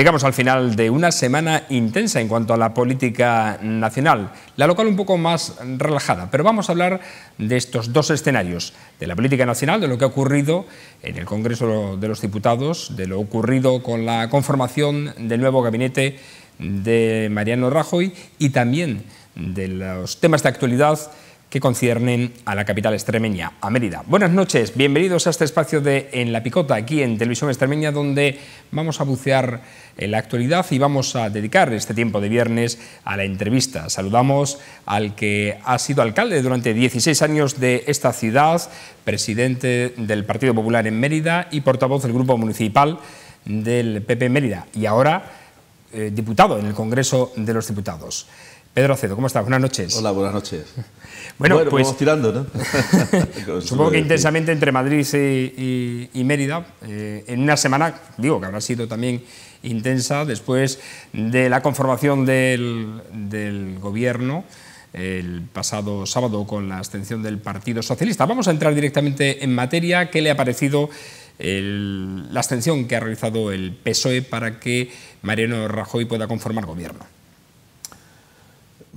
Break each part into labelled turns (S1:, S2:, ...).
S1: Llegamos al final de una semana intensa en cuanto a la política nacional, la local un poco más relajada, pero vamos a hablar de estos dos escenarios, de la política nacional, de lo que ha ocurrido en el Congreso de los Diputados, de lo ocurrido con la conformación del nuevo gabinete de Mariano Rajoy y también de los temas de actualidad que conciernen a la capital extremeña, a Mérida. Buenas noches, bienvenidos a este espacio de En la Picota, aquí en Televisión Extremeña, donde vamos a bucear en la actualidad y vamos a dedicar este tiempo de viernes a la entrevista. Saludamos al que ha sido alcalde durante 16 años de esta ciudad, presidente del Partido Popular en Mérida y portavoz del Grupo Municipal del PP Mérida, y ahora eh, diputado en el Congreso de los Diputados. Pedro Acedo, ¿cómo estás? Buenas noches. Hola, buenas noches. Bueno, pues vamos tirando, ¿no? supongo que intensamente entre Madrid y, Mérida, eh, en una semana, digo que habrá sido también intensa, después de la conformación del, gobierno el pasado sábado con la abstención del Partido Socialista. Vamos a entrar directamente en materia. ¿Qué le ha parecido la abstención que ha realizado el PSOE para que Mariano Rajoy pueda conformar gobierno?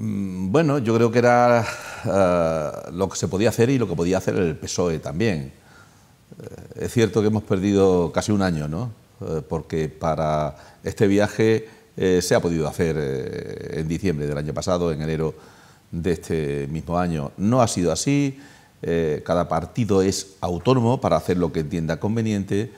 S2: Mm, bueno, yo creo que era eh, lo que se podía hacer y lo que podía hacer el PSOE también. Eh, es cierto que hemos perdido casi un año, ¿no? Eh, porque para este viaje se ha podido hacer en diciembre del año pasado, en enero de este mismo año. No ha sido así. cada partido es autónomo para hacer lo que entienda conveniente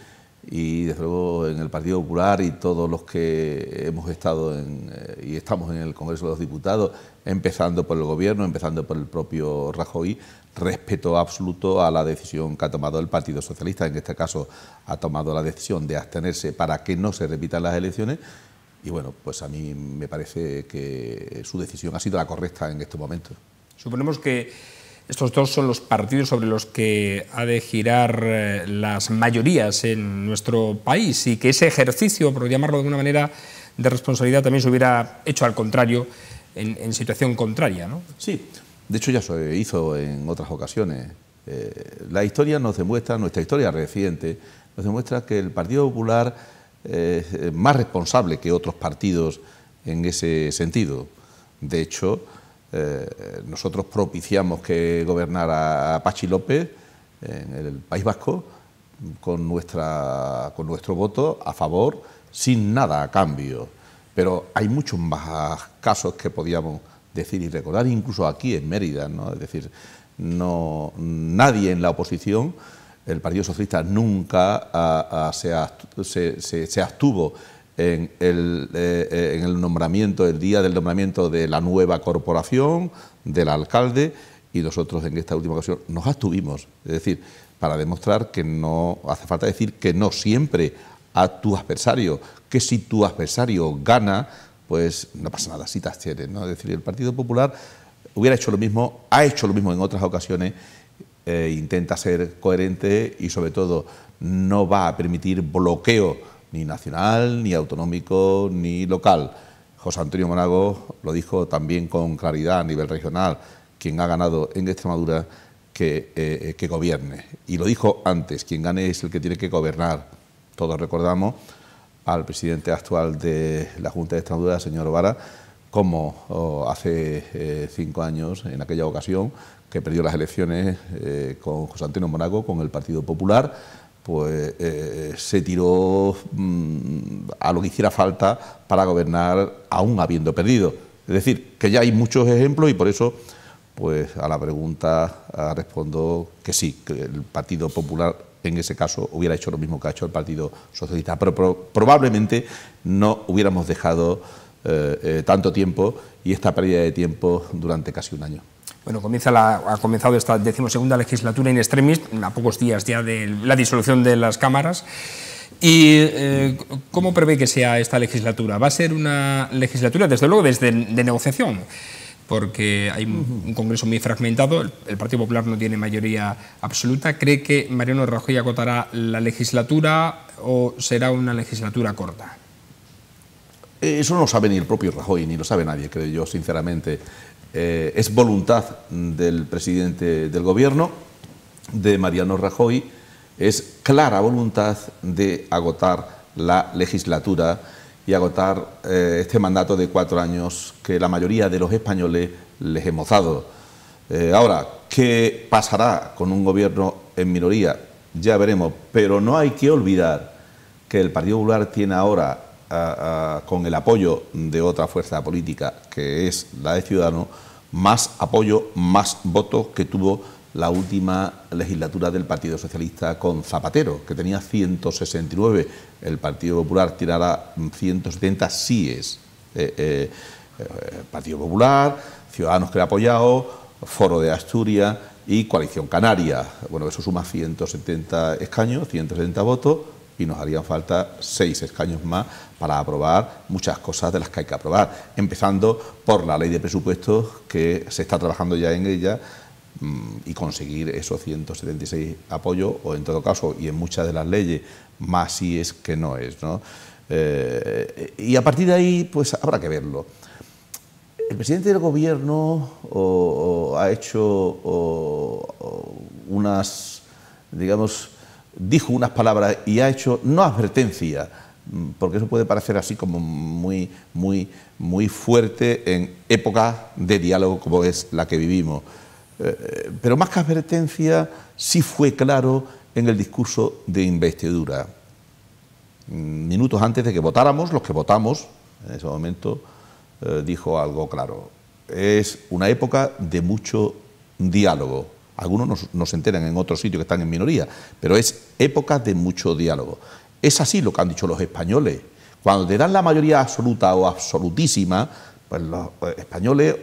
S2: y desde luego en el Partido Popular y todos los que hemos estado eh, y estamos en el Congreso de los Diputados, empezando por el Gobierno, empezando por el propio Rajoy, respeto absoluto a la decisión que ha tomado el Partido Socialista, en este caso ha tomado la decisión de abstenerse para que no se repitan las elecciones y bueno, pues a mí me parece que su decisión ha sido la correcta en este momento.
S1: Suponemos que estos dos son los partidos sobre los que ha de girar eh, las mayorías en nuestro país y que ese ejercicio, por llamarlo de alguna manera, de responsabilidad también se hubiera hecho al contrario, en, situación contraria. ¿no? Sí,
S2: de hecho ya se hizo en otras ocasiones. Eh, la historia nos demuestra, nuestra historia reciente, nos demuestra que el Partido Popular es eh, más responsable que otros partidos en ese sentido. De hecho, eh, nosotros propiciamos que gobernara Pachi López en el País Vasco con, nuestra, con nuestro voto a favor, sin nada a cambio. Pero hay muchos más casos que podíamos decir y recordar, incluso aquí en Mérida, ¿no? Es decir, no, nadie en la oposición, el Partido Socialista nunca se, se, se abstuvo eh, eh, en el, nombramiento, el día del nombramiento de la nueva corporación, del alcalde, y nosotros en esta última ocasión nos abstuvimos. Es decir, para demostrar que no hace falta decir que no siempre a tu adversario, que si tu adversario gana, pues no pasa nada, si te abstienes. ¿no? Es decir, el Partido Popular hubiera hecho lo mismo, ha hecho lo mismo en otras ocasiones, eh, intenta ser coherente y sobre todo no va a permitir bloqueo ni nacional, ni autonómico, ni local. José Antonio Monago lo dijo también con claridad a nivel regional, quien ha ganado en Extremadura eh, que, gobierne. Y lo dijo antes, quien gane es el que tiene que gobernar. Todos recordamos al presidente actual de la Junta de Extremadura, señor Vara, como oh, hace eh, cinco años, en aquella ocasión, que perdió las elecciones eh, con José Antonio Monago, con el Partido Popular, pues eh, se tiró mm, a lo que hiciera falta para gobernar aún habiendo perdido. Es decir, que ya hay muchos ejemplos y por eso pues a la pregunta respondo que sí, que el Partido Popular en ese caso hubiera hecho lo mismo que ha hecho el Partido Socialista, pero, probablemente no hubiéramos dejado eh, eh, tanto tiempo y esta pérdida de tiempo durante casi un año.
S1: Bueno, comienza la, ha comenzado esta decimosegunda legislatura en extremis, a pocos días ya de la disolución de las cámaras. ¿Y eh, cómo prevé que sea esta legislatura? ¿Va a ser una legislatura, desde luego, desde, de negociación? porque hay un Congreso muy fragmentado, el Partido Popular no tiene mayoría absoluta. ¿Cree que Mariano Rajoy acotará la legislatura o será una legislatura corta?
S2: Eh, eso no lo sabe ni el propio Rajoy, ni lo sabe nadie, creo yo, sinceramente. Eh, es voluntad del presidente del gobierno, de Mariano Rajoy, es clara voluntad de agotar la legislatura y agotar eh, este mandato de cuatro años que la mayoría de los españoles les hemos dado. Eh, ahora, ¿qué pasará con un gobierno en minoría? Ya veremos, pero no hay que olvidar que el Partido Popular tiene ahora con el apoyo de otra fuerza política que es la de Ciudadanos, más apoyo, más votos que tuvo la última legislatura del Partido Socialista con Zapatero, que tenía 169. El Partido Popular tirará 170 síes. Eh, eh, eh, Partido Popular, Ciudadanos que le ha apoyado, Foro de Asturias y Coalición Canaria. Bueno, eso suma 170 escaños, 170 votos, y nos harían falta seis escaños más para aprobar muchas cosas de las que hay que aprobar, empezando por la ley de presupuestos que se está trabajando ya en ella mm, y conseguir esos 176 apoyos, o en todo caso, y en muchas de las leyes, más si es que no es. Eh, y a partir de ahí, pues habrá que verlo. El presidente del gobierno ha hecho unas, digamos, dijo unas palabras y ha hecho no advertencia, mm, porque eso puede parecer así como muy, muy, muy fuerte en época de diálogo como es la que vivimos. Eh, eh, pero más que advertencia, sí fue claro en el discurso de investidura. Mm, minutos antes de que votáramos, los que votamos, en ese momento eh, dijo algo claro. Es una época de mucho diálogo algunos nos, se enteran en otros sitios que están en minoría, pero es época de mucho diálogo. Es así lo que han dicho los españoles. Cuando te dan la mayoría absoluta o absolutísima, pues los eh, españoles,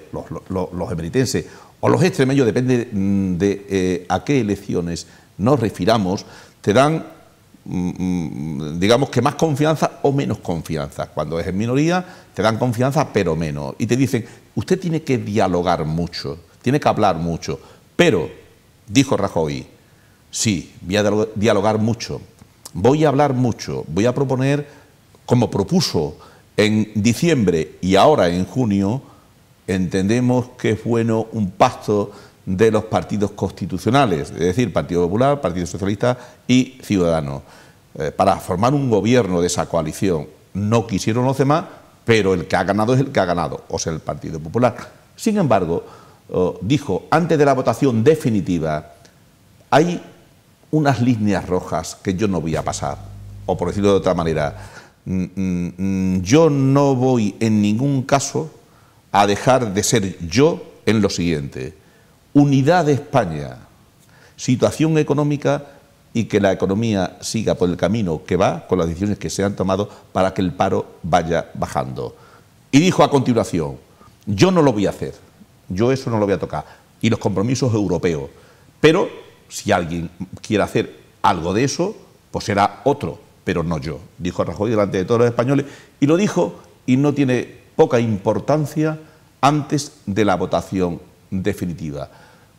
S2: los, emeritenses o los extremeños, depende mm, de eh, a qué elecciones nos refiramos, te dan, mm, mm, digamos que más confianza o menos confianza. Cuando es en minoría, te dan confianza, pero menos. Y te dicen, usted tiene que dialogar mucho, tiene que hablar mucho, pero Dijo Rajoy, sí, voy a dialogar mucho, voy a hablar mucho, voy a proponer, como propuso en diciembre y ahora en junio, entendemos que es bueno un pacto de los partidos constitucionales, es decir, Partido Popular, Partido Socialista y Ciudadanos, eh, para formar un gobierno de esa coalición. No quisieron los demás, pero el que ha ganado es el que ha ganado, o sea, el Partido Popular. Sin embargo, dijo antes de la votación definitiva, hay unas líneas rojas que yo no voy a pasar, o por decirlo de otra manera, mm, mm, mm, yo no voy en ningún caso a dejar de ser yo en lo siguiente, unidad de España, situación económica y que la economía siga por el camino que va con las decisiones que se han tomado para que el paro vaya bajando. Y dijo a continuación, yo no lo voy a hacer. Yo eso no lo voy a tocar. Y los compromisos europeos. Pero si alguien quiere hacer algo de eso, pues será otro, pero no yo, dijo Rajoy delante de todos los españoles. Y lo dijo y no tiene poca importancia antes de la votación definitiva.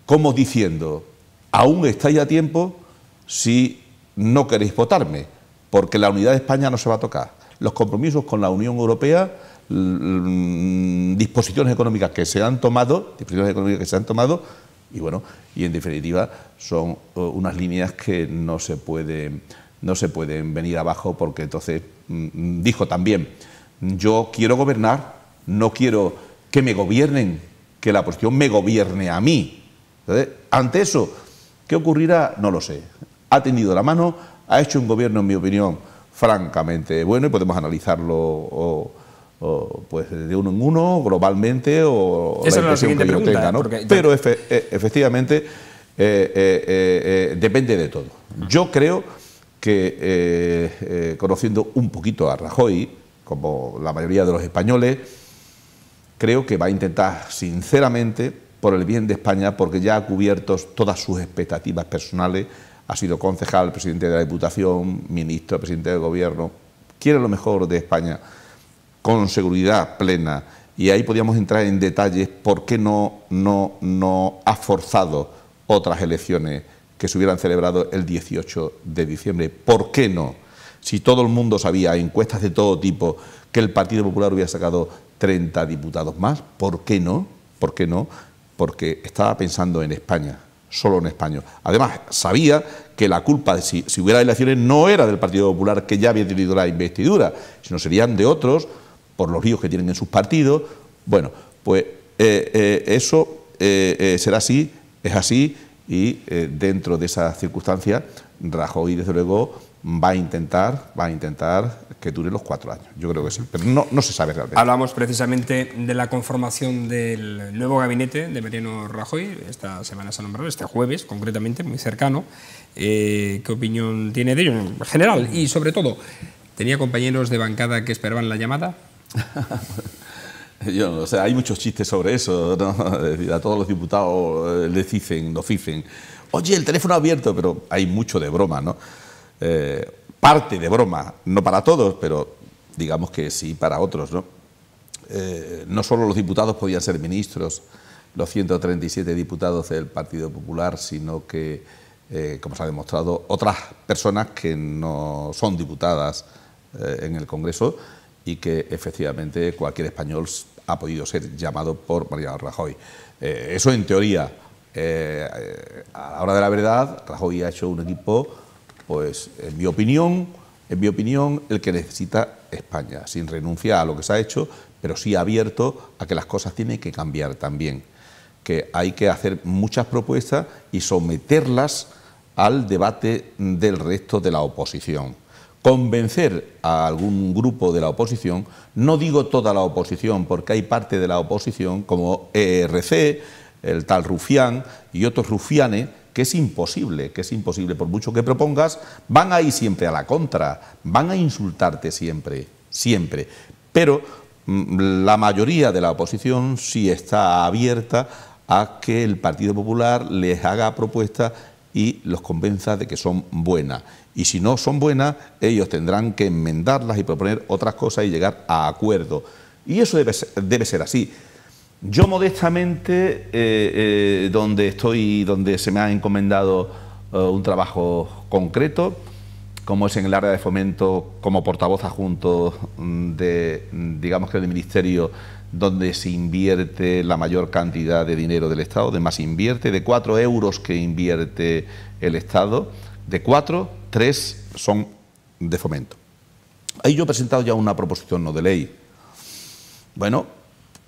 S2: Como diciendo, aún estáis a tiempo si no queréis votarme, porque la unidad de España no se va a tocar. Los compromisos con la Unión Europea Mm, disposiciones económicas que se han tomado, disposiciones económicas que se han tomado, y bueno, y en definitiva son eh, unas líneas que no se pueden, no se pueden venir abajo porque entonces mm, dijo también, yo quiero gobernar, no quiero que me gobiernen, que la oposición me gobierne a mí. Entonces, ante eso, ¿qué ocurrirá? No lo sé. Ha tenido la mano, ha hecho un gobierno, en mi opinión, francamente bueno y podemos analizarlo pues de uno en uno, globalmente, o la impresión que tenga. ¿no? Pero eh, efectivamente eh, eh, depende de todo. Yo creo que, conociendo un poquito a Rajoy, como la mayoría de los españoles, creo que va a intentar sinceramente, por el bien de España, porque ya ha cubierto todas sus expectativas personales, ha sido concejal, presidente de la Diputación, ministro, presidente del Gobierno, quiere lo mejor de España con seguridad plena. Y ahí podíamos entrar en detalles por qué no, no, no ha forzado otras elecciones que se hubieran celebrado el 18 de diciembre. ¿Por qué no? Si todo el mundo sabía, encuestas de todo tipo, que el Partido Popular hubiera sacado 30 diputados más, ¿por qué no? ¿Por qué no? Porque estaba pensando en España, solo en España. Además, sabía que la culpa, si, si hubiera elecciones, no era del Partido Popular, que ya había tenido la investidura, sino serían de otros por los ríos que tienen en sus partidos. Bueno, pues eh, eh, eso eh, será así, es así, y dentro de esas circunstancias, Rajoy, desde luego, va a intentar, va a intentar que dure los cuatro años. Yo creo que sí, pero no, se sabe realmente.
S1: Hablamos precisamente de la conformación del nuevo gabinete de Mariano Rajoy. Esta semana se ha nombrado, este jueves concretamente, muy cercano. ¿Qué opinión tiene de ello en general? Y sobre todo, ¿tenía compañeros de bancada que esperaban la llamada?
S2: hay muchos chistes sobre eso, ¿no? a todos los diputados les dicen, nos dicen, oye, el teléfono abierto, pero hay mucho de broma, ¿no? Eh, parte de broma, no para todos, pero digamos que sí para otros, ¿no? Eh, no solo los diputados podían ser ministros, los 137 diputados del Partido Popular, sino que, eh, como se ha demostrado, otras personas que no son diputadas en el Congreso y que efectivamente cualquier español ha podido ser llamado por Mariano Rajoy. Eh, eso en teoría. Ahora eh, a la hora de la verdad, Rajoy ha hecho un equipo, pues en mi opinión, en mi opinión, el que necesita España, sin renunciar a lo que se ha hecho, pero sí abierto a que las cosas tienen que cambiar también, que hay que hacer muchas propuestas y someterlas al debate del resto de la oposición convencer a algún grupo de la oposición, no digo toda la oposición, porque hay parte de la oposición como ERC, el tal Rufián y otros rufianes, que es imposible, que es imposible, por mucho que propongas, van a ir siempre a la contra, van a insultarte siempre, siempre. Pero mm, la mayoría de la oposición sí está abierta a que el Partido Popular les haga propuestas y los convenza de que son buenas. Y si no son buenas, ellos tendrán que enmendarlas y proponer otras cosas y llegar a acuerdo Y eso debe ser, así. Yo modestamente, eh, eh, donde estoy, donde se me ha encomendado eh, un trabajo concreto, como es en el área de fomento, como portavoz adjunto de, digamos que del Ministerio donde se invierte la mayor cantidad de dinero del Estado, de más invierte, de cuatro euros que invierte el Estado, de cuatro, tres son de fomento. Ahí yo he presentado ya una proposición no de ley. Bueno,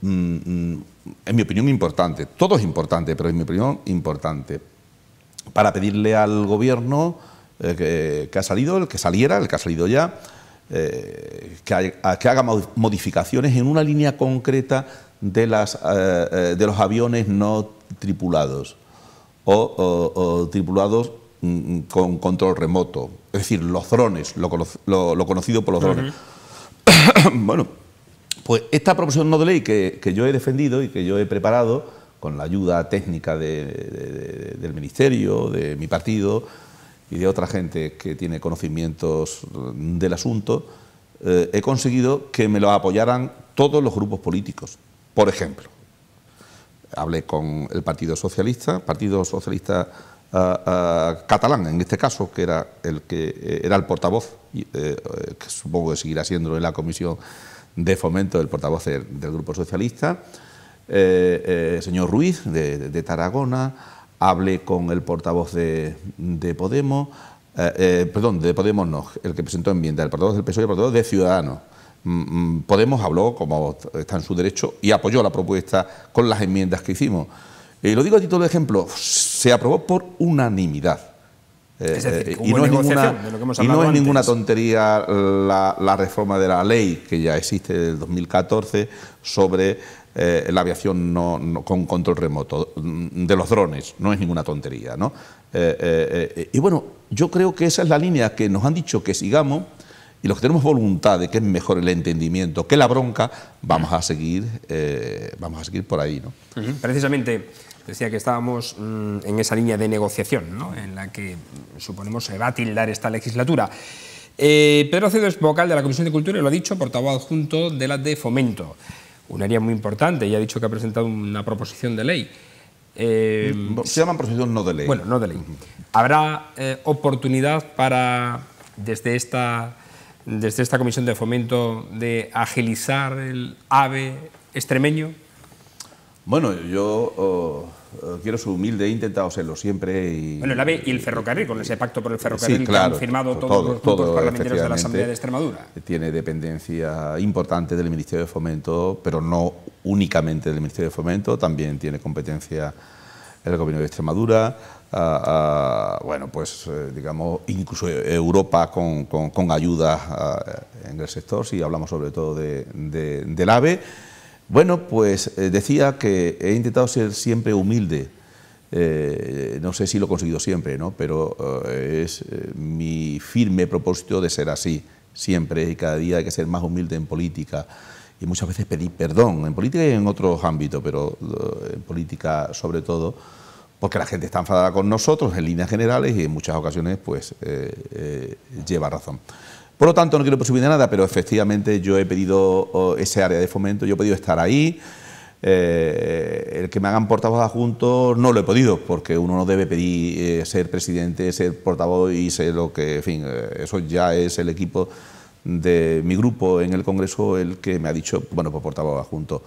S2: mm, mm, en mi opinión importante, todo es importante, pero en mi opinión importante, para pedirle al gobierno eh, que ha salido, el que saliera, el que ha salido ya, eh, que, haga modificaciones en una línea concreta de, las, eh, eh, de los aviones no tripulados o, tripulados mm, mm, con control remoto, es decir, los drones, lo, conocido por los drones. bueno, pues esta proposición no de ley que, yo he defendido y que yo he preparado con la ayuda técnica del Ministerio, de mi partido, y de otra gente que tiene conocimientos mm, del asunto, eh, he conseguido que me lo apoyaran todos los grupos políticos. Por ejemplo, hablé con el Partido Socialista, Partido Socialista ah, ah, catalán, en este caso, que era el que eh, era el portavoz, eh, que supongo que seguirá siendo en la comisión de fomento del portavoz del, Grupo Socialista, ...el señor Ruiz de Tarragona, hablé con el portavoz de, Podemos, eh, eh, perdón, de Podemos no, el que presentó enmienda, el portavoz del PSOE y el portavoz de Ciudadanos. Mm, mm, Podemos habló, como está en su derecho, y apoyó la propuesta con las enmiendas que hicimos. Y eh, lo digo a título de ejemplo, se aprobó por unanimidad. Es y, no es ninguna, ninguna tontería la, reforma de la ley que ya existe el 2014 sobre eh, la aviación con control remoto, mm, de los drones, no es ninguna tontería. ¿no? Eh, eh, y bueno, yo creo que esa es la línea que nos han dicho que sigamos y los que tenemos voluntad de que es mejor el entendimiento que la bronca,
S1: vamos a seguir, vamos a seguir por ahí. ¿no? Precisamente decía que estábamos mm, en esa línea de negociación ¿no? en la que mm, suponemos se va a tildar esta legislatura. Pedro Cedo es vocal de la Comisión de Cultura y lo ha dicho portavoz adjunto de la de Fomento un área muy importante. Ya ha dicho que ha presentado una proposición de ley. Eh, mm, se llaman proposición no de ley. Bueno, no de ley. Habrá eh, oportunidad para, desde esta, desde esta comisión de fomento, de agilizar el AVE extremeño
S2: bueno, yo oh, oh, quiero ser humilde, he intentado serlo siempre. bueno, el
S1: AVE y el ferrocarril, con ese pacto por el ferrocarril que han firmado todos los parlamentarios de la Asamblea de Extremadura.
S2: Tiene dependencia importante del Ministerio de Fomento, pero no únicamente del Ministerio de Fomento, también tiene competencia el Gobierno de Extremadura, bueno, pues eh, digamos, incluso Europa con, con, ayudas en el sector, si hablamos sobre todo de, del AVE. Bueno, pues eh, decía que he intentado ser siempre humilde. Eh, no sé si lo he conseguido siempre, ¿no? pero eh, es mi firme propósito de ser así, siempre y cada día hay que ser más humilde en política y muchas veces pedir perdón, en política y en otros ámbitos, pero en política sobre todo, porque la gente está enfadada con nosotros en líneas generales y en muchas ocasiones pues lleva razón. Por lo tanto, no quiero presumir de nada, pero efectivamente yo he pedido ese área de fomento, yo he podido estar ahí. Eh, el que me hagan portavoz adjunto no lo he podido, porque uno no debe pedir eh, ser presidente, ser portavoz y ser lo que, en fin, eh, eso ya es el equipo de mi grupo en el Congreso el que me ha dicho, bueno, por pues portavoz adjunto.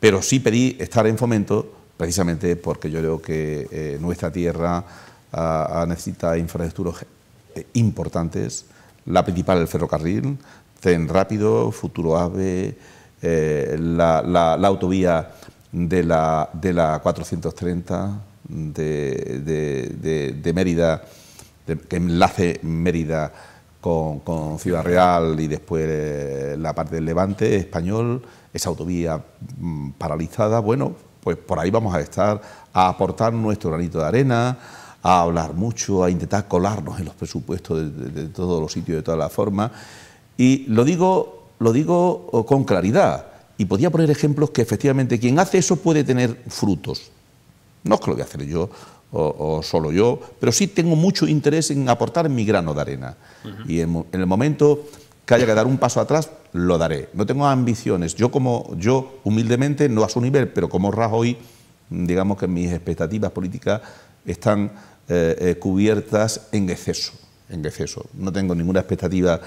S2: Pero sí pedí estar en fomento, precisamente porque yo creo que nuestra tierra ah, ah, necesita infraestructuras importantes la principal del ferrocarril, tren rápido, futuro AVE, eh, la, la, autovía de la, de 430 de, de, Mérida, que enlace Mérida con, con, Ciudad Real y después eh, la parte del Levante español, esa autovía mm, paralizada, bueno, pues por ahí vamos a estar a aportar nuestro granito de arena, a hablar mucho, a intentar colarnos en los presupuestos de, todos los sitios, de todas las formas. Y lo digo, lo digo oh, con claridad. Y podía poner ejemplos que efectivamente quien hace eso puede tener frutos. No es que lo voy a hacer yo, o, solo yo, pero sí tengo mucho interés en aportar mi grano de arena. Y en, el momento que haya que dar un paso atrás, lo daré. No tengo ambiciones. Yo como yo humildemente no a su nivel, pero como Rajoy, digamos que mis expectativas políticas están eh, eh, cubiertas en exceso, en exceso. No tengo ninguna expectativa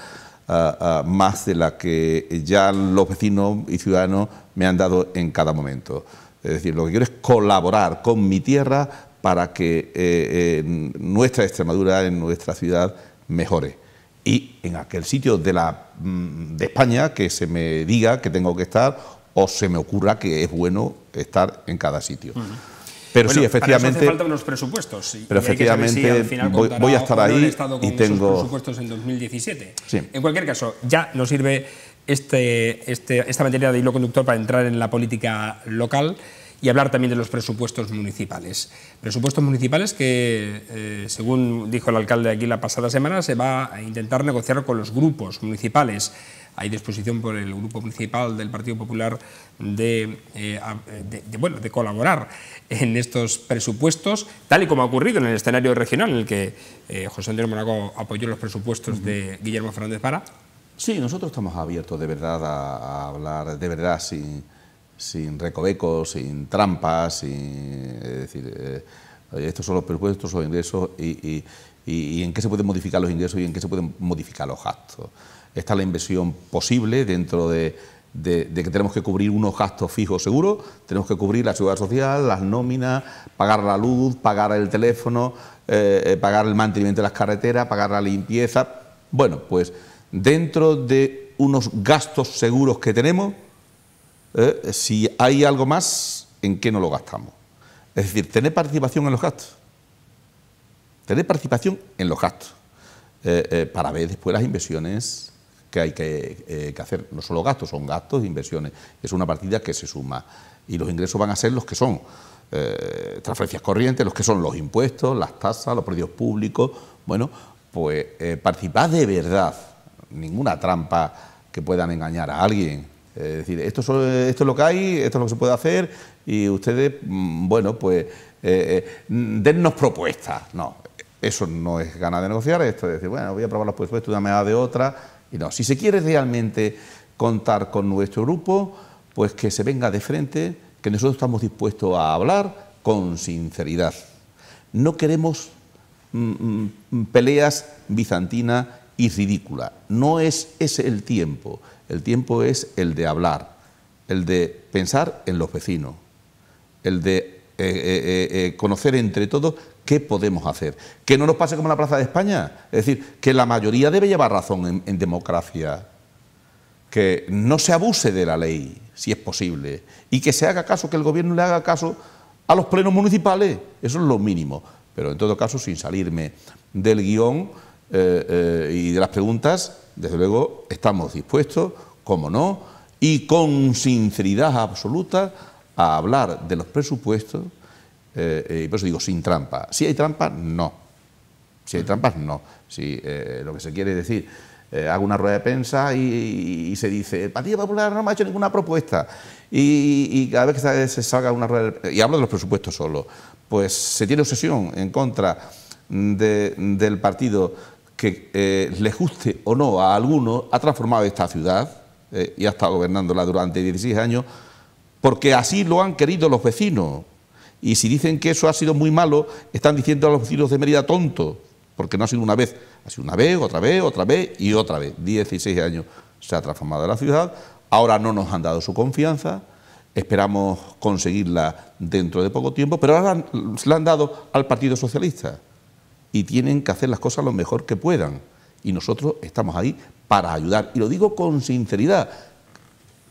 S2: más de la que ya los vecinos y ciudadanos me han dado en cada momento. Es decir, lo que quiero es colaborar con mi tierra para que eh, nuestra Extremadura, en nuestra ciudad, mejore. Y en aquel sitio mm, de, España que se me diga que tengo que estar o se me ocurra que es bueno estar en cada sitio. Pero sí, efectivamente. Para hace falta
S1: unos presupuestos. pero efectivamente, voy, a estar ahí y tengo. presupuestos en 2017. En cualquier caso, ya nos sirve este, este, esta materia de hilo conductor para entrar en la política local y hablar también de los presupuestos municipales. Presupuestos municipales que, eh, según dijo el alcalde aquí la pasada semana, se va a intentar negociar con los grupos municipales hay disposición por el grupo principal del Partido Popular eh, eh, de, colaborar en estos presupuestos, tal y como ha ocurrido en el escenario regional en el que eh, José Andrés Monaco apoyó los presupuestos de Guillermo Fernández Para.
S2: Sí, nosotros estamos abiertos de verdad a, hablar de verdad sin, sin recovecos, sin trampas, sin, es decir, estos son los presupuestos, o ingresos y en qué se pueden modificar los ingresos y en qué se pueden modificar los gastos está la inversión posible dentro de, que tenemos que cubrir unos gastos fijos seguros, tenemos que cubrir la seguridad social, las nóminas, pagar la luz, pagar el teléfono, eh, eh, pagar el mantenimiento de las carreteras, pagar la limpieza. Bueno, pues dentro de unos gastos seguros que tenemos, eh, si hay algo más, ¿en qué no lo gastamos? Es decir, tener participación en los gastos. Tener participación en los gastos. para ver después las inversiones que hay eh, que, hacer. No solo gastos, son gastos e inversiones. Es una partida que se suma. Y los ingresos van a ser los que son. Eh, transferencias corrientes, los que son los impuestos, las tasas, los precios públicos. Bueno, pues eh, participar de verdad. Ninguna trampa que puedan engañar a alguien. es decir, esto, esto es lo que hay, esto es lo que se puede hacer y ustedes, mm, bueno, pues dennos propuestas. No, eso no es ganas de negociar, esto es decir, bueno, voy a probar los propuestas tú una a de otra y no, si se quiere realmente contar con nuestro grupo, pues que se venga de frente, que nosotros estamos dispuestos a hablar con sinceridad. No queremos mm, mm, peleas bizantinas y ridículas. No es ese el tiempo. El tiempo es el de hablar, el de pensar en los vecinos, el de eh, eh, eh, conocer entre todos ¿Qué podemos hacer? Que no nos pase como en la Plaza de España. Es decir, que la mayoría debe llevar razón en, democracia. Que no se abuse de la ley, si es posible. Y que se haga caso, que el gobierno le haga caso a los plenos municipales. Eso es lo mínimo. Pero en todo caso, sin salirme del guión eh, eh, y de las preguntas, desde luego estamos dispuestos, como no, y con sinceridad absoluta a hablar de los presupuestos eh, eh, y por eso digo, sin trampa. Si hay trampa, no. Si hay trampas, no. Si eh, lo que se quiere decir, hago una rueda de prensa y, se dice, el Partido Popular no me ha hecho ninguna propuesta. Y, cada vez que se salga una rueda de, y hablo de los presupuestos solo, pues se tiene obsesión en contra del partido que le les guste o no a alguno, ha transformado esta ciudad y ha estado gobernándola durante 16 años porque así lo han querido los vecinos, y si dicen que eso ha sido muy malo, están diciendo a los vecinos de Mérida tonto, porque no ha sido una vez, ha sido una vez, otra vez, otra vez y otra vez. 16 años se ha transformado la ciudad, ahora no nos han dado su confianza, esperamos conseguirla dentro de poco tiempo, pero ahora se la han dado al Partido Socialista y tienen que hacer las cosas lo mejor que puedan. Y nosotros estamos ahí para ayudar, y lo digo con sinceridad.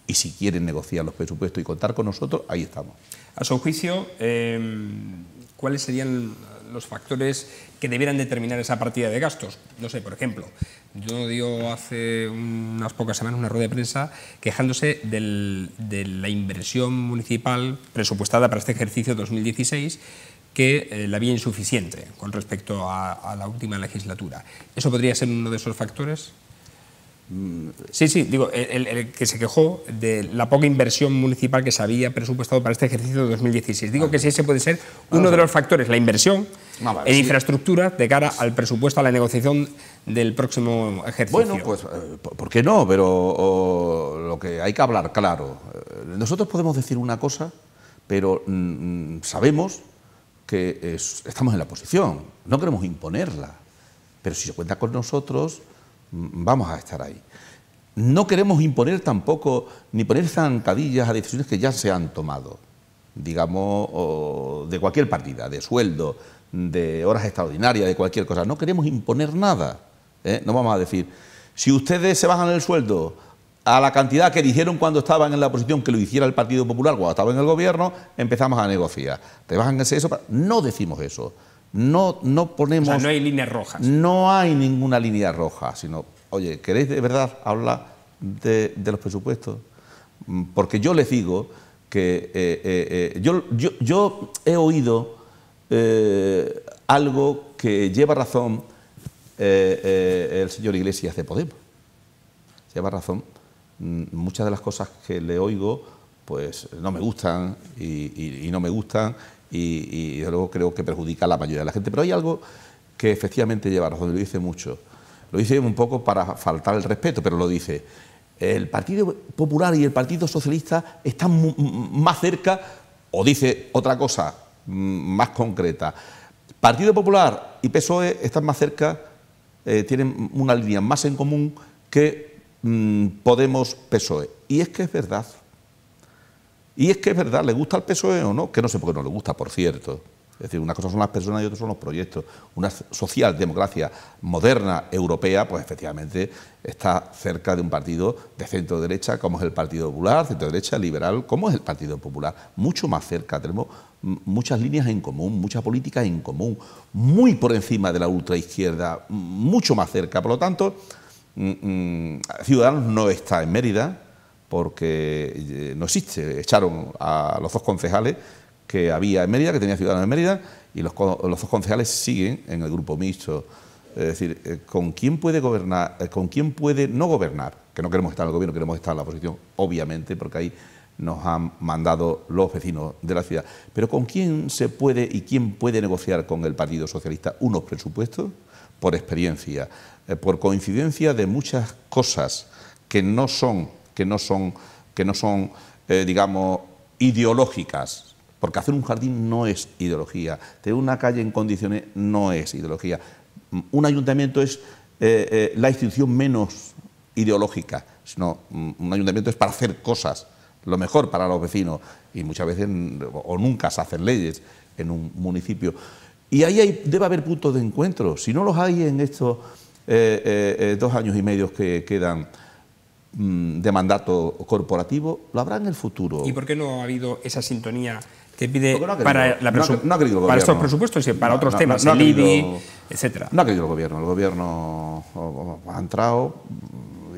S2: Y si quieren negociar los presupuestos y contar con nosotros, ahí estamos.
S1: A su juicio, em, ¿cuáles serían los factores que debieran determinar esa partida de gastos? No sé, por ejemplo, yo dio hace unas pocas semanas una rueda de prensa quejándose de la inversión municipal presupuestada para este ejercicio 2016 que eh, la había insuficiente con respecto a, la última legislatura. ¿Eso podría ser uno de esos factores? Mm, sí, sí, digo, el, que se quejó de la poca inversión municipal que se había presupuestado para este ejercicio de 2016. Digo ah. que sí, ese puede ser ah, uno de los factores, la inversión ah, en infraestructura de cara al presupuesto, a la negociación del próximo ejercicio. Bueno, pues, eh,
S2: ¿por qué no? Pero lo que hay que hablar claro. Eh, nosotros podemos decir una cosa, pero mm, mm, sabemos que estamos en la posición, no queremos imponerla. Pero si se cuenta con nosotros vamos a estar ahí. No queremos imponer tampoco, ni poner zancadillas a decisiones que ya se han tomado, digamos, de cualquier partida, de sueldo, de horas extraordinarias, de cualquier cosa. No queremos imponer nada. ¿eh? No vamos a decir, si ustedes se bajan el sueldo a la cantidad que dijeron cuando estaban en la oposición que lo hiciera el Partido Popular, cuando estaba en el gobierno, empezamos a negociar. Te bajan ese eso, no decimos eso. No, ponemos... no hay líneas rojas. No hay ninguna línea roja, sino, oye, ¿queréis de verdad hablar de, los presupuestos? Mm, porque yo les digo que eh, eh, eh, yo, yo, he oído algo que lleva razón el señor Iglesias de Podemos. Lleva razón. Mm, muchas de las cosas que le oigo pues no me gustan y no me gustan y, y yo luego creo que perjudica a la mayoría de la gente. Pero hay algo que efectivamente lleva razón, lo dice mucho. Lo dice un poco para faltar el respeto, pero lo dice. El Partido Popular y el Partido Socialista están más cerca, o dice otra cosa más concreta. Partido Popular y PSOE están más cerca, eh, tienen una línea más en común que mm, Podemos-PSOE. Y es que es verdad. Y es que es verdad, ¿le gusta al PSOE o no? Que no sé por qué no le gusta, por cierto. Es decir, unas cosas son las personas y otras son los proyectos. Una socialdemocracia moderna europea, pues efectivamente está cerca de un partido de centro derecha, como es el Partido Popular, centro derecha, liberal, como es el Partido Popular. Mucho más cerca, tenemos muchas líneas en común, muchas políticas en común, muy por encima de la ultraizquierda, mucho más cerca. Por lo tanto, Ciudadanos no está en Mérida, porque eh, no existe. Echaron a los dos concejales que había en Mérida, que tenía Ciudadanos en Mérida, y los, dos concejales siguen en el grupo mixto. Es decir, eh, ¿con quién puede gobernar, eh, con quién puede no gobernar? Que no queremos estar en el gobierno, queremos estar en la oposición, obviamente, porque ahí nos han mandado los vecinos de la ciudad. Pero ¿con quién se puede y quién puede negociar con el Partido Socialista unos presupuestos? Por experiencia, por coincidencia de muchas cosas que no son que no son, que no son eh, digamos, ideológicas. Porque hacer un jardín no es ideología. Tener una calle en condiciones no es ideología. Un ayuntamiento es eh, eh, la institución menos ideológica, sino mm, un ayuntamiento es para hacer cosas, lo mejor para los vecinos, y muchas veces mm, o nunca se hacen leyes en un municipio. Y ahí debe haber puntos de encuentro, si no los hay en estos dos años y medio que quedan Mm, de mandato corporativo, lo habrá en el futuro.
S1: ¿Y por qué no ha habido esa sintonía que pide para, la estos presupuestos y para otros temas, el
S2: etcétera? No ha querido el gobierno. El gobierno ha entrado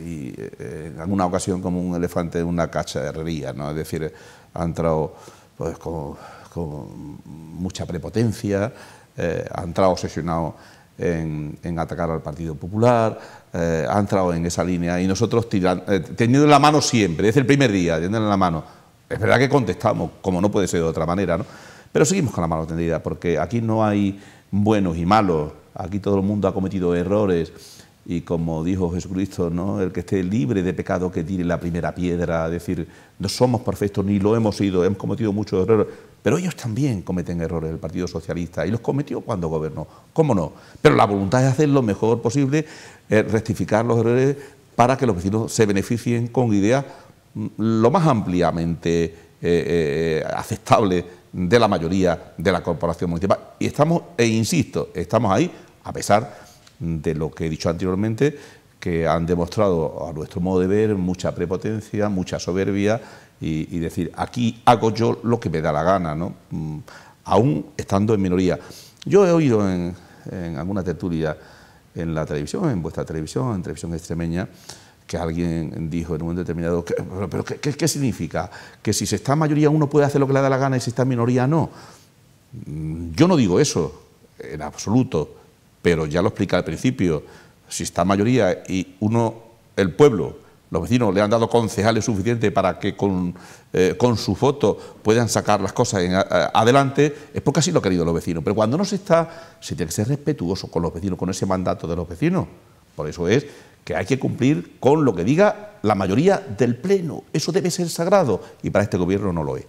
S2: y eh, en alguna ocasión como un elefante en una cacharrería, ¿no? Es decir, ha entrado pues con, mucha prepotencia, eh, ha entrado obsesionado en, atacar al Partido Popular, eh, ha entrado en esa línea y nosotros eh, teniendo la mano siempre, desde el primer día, teniendo en la mano. Es verdad que contestamos, como no puede ser de otra manera, ¿no? Pero seguimos con la mano tendida, porque aquí no hay buenos y malos, aquí todo el mundo ha cometido errores y como dijo Jesucristo, ¿no? el que esté libre de pecado que tire la primera piedra, es decir, no somos perfectos ni lo hemos sido, hemos cometido muchos errores, pero ellos también cometen errores, el Partido Socialista, y los cometió cuando gobernó, ¿cómo no? Pero la voluntad es hacer lo mejor posible, eh, rectificar los errores para que los vecinos se beneficien con ideas mm, lo más ampliamente eh, eh, aceptable aceptables de la mayoría de la corporación municipal. Y estamos, e insisto, estamos ahí, a pesar de lo que he dicho anteriormente, que han demostrado a nuestro modo de ver mucha prepotencia, mucha soberbia y, decir, aquí hago yo lo que me da la gana, ¿no? Mm, aún estando en minoría. Yo he oído en, alguna tertulia en la televisión, en vuestra televisión, en televisión extremeña, que alguien dijo en un determinado, que, pero, ¿qué, significa? Que si se está en mayoría uno puede hacer lo que le da la gana y si está en minoría no. Mm, yo no digo eso, en absoluto, pero ya lo explica al principio. Si está mayoría y uno, el pueblo, los vecinos le han dado concejales suficientes para que con, eh, su foto puedan sacar las cosas adelante, es porque así lo han querido los vecinos. Pero cuando no se está, se tiene que ser respetuoso con los vecinos, con ese mandato de los vecinos. Por eso es que hay que cumplir con lo que diga la mayoría del Pleno. Eso debe ser sagrado y para este Gobierno no lo es.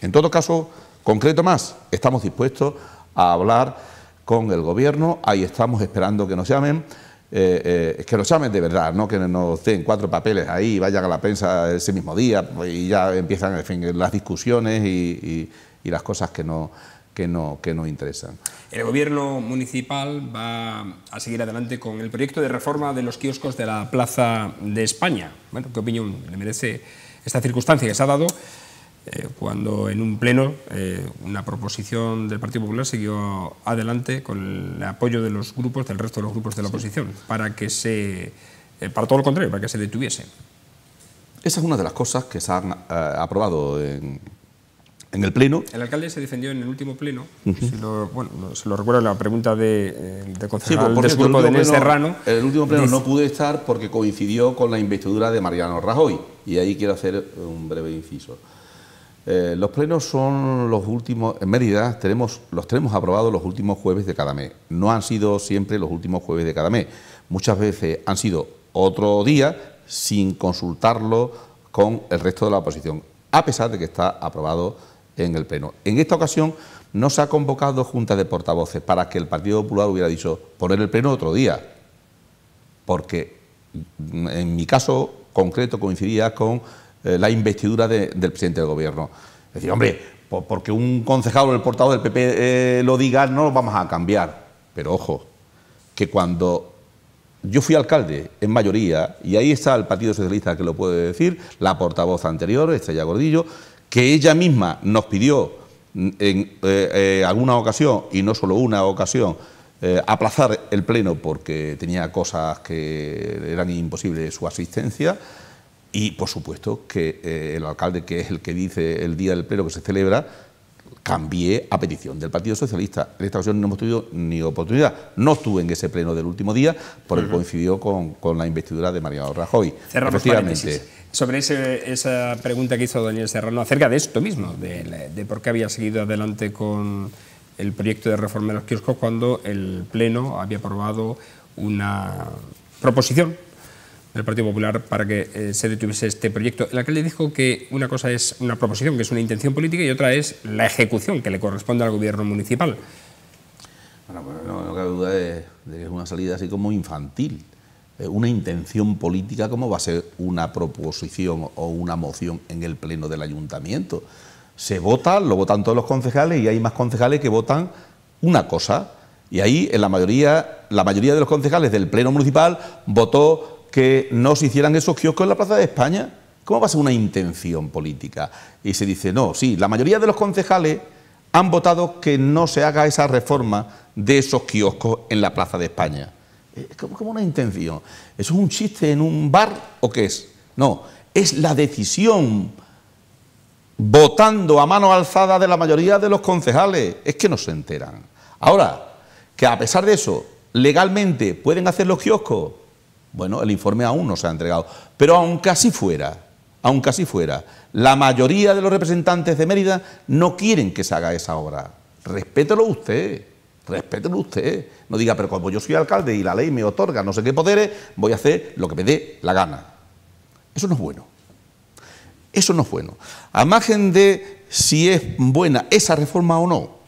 S2: En todo caso, concreto más, estamos dispuestos a hablar con el Gobierno, ahí estamos esperando que nos llamen. Es eh, eh, que lo llamen de verdad, no que nos den cuatro papeles ahí, vayan a la prensa ese mismo día y ya empiezan las discusiones y, y, las cosas que no, que, no, que no interesan.
S1: El gobierno municipal va a seguir adelante con el proyecto de reforma de los kioscos de la Plaza de España. Bueno, ¿qué opinión le merece esta circunstancia que se ha dado? Eh, cuando en un pleno eh, una proposición del Partido Popular siguió adelante con el apoyo de los grupos, del resto de los grupos de la oposición, para que se, eh, para todo lo contrario, para que se detuviese. Esa es una de las cosas que se han aprobado en, en, el pleno. El alcalde se defendió en el último pleno, bueno, se lo recuerdo la pregunta de, de concejal grupo de Serrano. El último pleno no pude estar
S2: porque coincidió con la investidura de Mariano Rajoy, y ahí quiero hacer un breve inciso. Eh, los plenos son los últimos, en Mérida los tenemos aprobados los últimos jueves de cada mes. No han sido siempre los últimos jueves de cada mes. Muchas veces han sido otro día sin consultarlo con el resto de la oposición, a pesar de que está aprobado en el Pleno. En esta ocasión no se ha convocado junta de portavoces para que el Partido Popular hubiera dicho poner el Pleno otro día, porque mm, en mi caso concreto coincidía con eh, la investidura del presidente del gobierno. Es decir, hombre, porque un concejal o el portavoz del PP eh, lo diga, no lo vamos a cambiar. Pero ojo, que cuando yo fui alcalde en mayoría, y ahí está el Partido Socialista que lo puede decir, la portavoz anterior, Estrella Gordillo, que ella misma nos pidió mm, en eh, alguna ocasión, y no solo una ocasión, aplazar el pleno porque tenía cosas que eran imposibles su asistencia. Y, por supuesto, que eh, el alcalde, que es el que dice el día del pleno que se celebra, cambié a petición del Partido Socialista. En esta ocasión no hemos tenido ni oportunidad. No estuve en ese pleno del último día porque coincidió con, la investidura de Mariano Rajoy. Cerramos
S1: Sobre esa pregunta que hizo Daniel Serrano acerca de esto mismo, de por qué había seguido adelante con el proyecto de reforma de los kioscos cuando el Pleno había aprobado una proposición del Partido Popular para que eh, se detuviese este proyecto. El le dijo que una cosa es una proposición, que es una intención política, y otra es la ejecución que le corresponde al gobierno municipal. Bueno, pues no, cabe duda de, que es una salida así como infantil. Eh, una
S2: intención política, cómo va a ser una proposición o una moción en el pleno del ayuntamiento? Se vota, lo votan todos los concejales y hay más concejales que votan una cosa. Y ahí, en la mayoría, la mayoría de los concejales del pleno municipal votó que no se hicieran esos kioscos en la Plaza de España. ¿Cómo va a ser una intención política? Y se dice, no, sí, la mayoría de los concejales han votado que no se haga esa reforma de esos kioscos en la Plaza de España. Eh, ¿Cómo una intención? ¿Eso es un chiste en un bar o qué es? No, es la decisión votando a mano alzada de la mayoría de los concejales. Es que no se enteran. Ahora, que a pesar de eso, legalmente pueden hacer los kioscos, bueno, el informe aún no se ha entregado. Pero aunque así fuera, aunque así fuera, la mayoría de los representantes de Mérida no quieren que se haga esa obra. Respételo usted, respételo usted. No diga, pero como yo soy alcalde y la ley me otorga no sé qué poderes, voy a hacer lo que me dé la gana. Eso no es bueno. Eso no es bueno. A margen de si es buena esa reforma o no,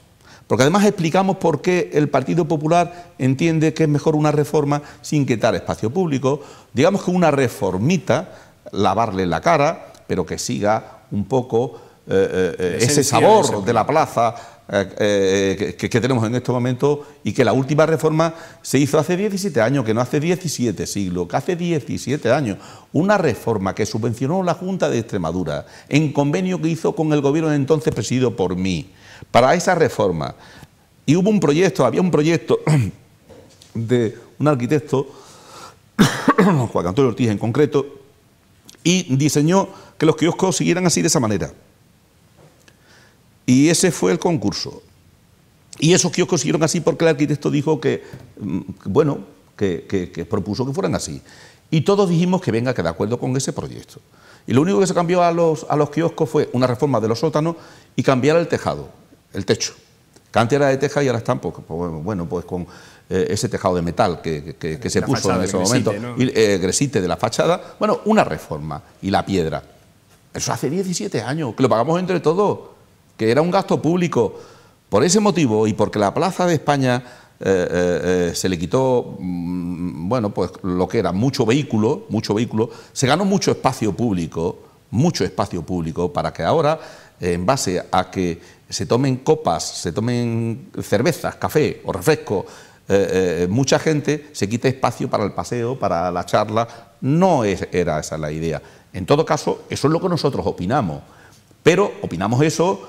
S2: porque además explicamos por qué el Partido Popular entiende que es mejor una reforma sin quitar espacio público, digamos que una reformita, lavarle la cara, pero que siga un poco eh, eh, ese sabor de la plaza eh, que, tenemos en estos momentos y que la última reforma se hizo hace 17 años, que no hace 17 siglos, que hace 17 años. Una reforma que subvencionó la Junta de Extremadura en convenio que hizo con el gobierno entonces presidido por mí para esa reforma. Y hubo un proyecto, había un proyecto de un arquitecto, Juan Antonio Ortiz en concreto, y diseñó que los kioscos siguieran así de esa manera. Y ese fue el concurso. Y esos kioscos siguieron así porque el arquitecto dijo que, mm, bueno, que, propuso que fueran así. Y todos dijimos que venga, que de acuerdo con ese proyecto. Y lo único que se cambió a los, a los kioscos fue una reforma de los sótanos y cambiar el tejado el techo. Que de teja y ahora están, pues, pues, bueno, pues con eh, ese tejado de metal que, se puso en ese momento, y, eh, gresite de la fachada, bueno, una reforma y la piedra. Eso hace 17 años, que lo pagamos entre todos, que era un gasto público. Por ese motivo y porque la Plaza de España eh, se le quitó, mm, bueno, pues lo que era, mucho vehículo, mucho vehículo, se ganó mucho espacio público, mucho espacio público, para que ahora, en base a que se tomen copas, se tomen cervezas, café o refresco, eh, eh, mucha gente se quita espacio para el paseo, para la charla. No era esa la idea. En todo caso, eso es lo que nosotros opinamos. Pero opinamos eso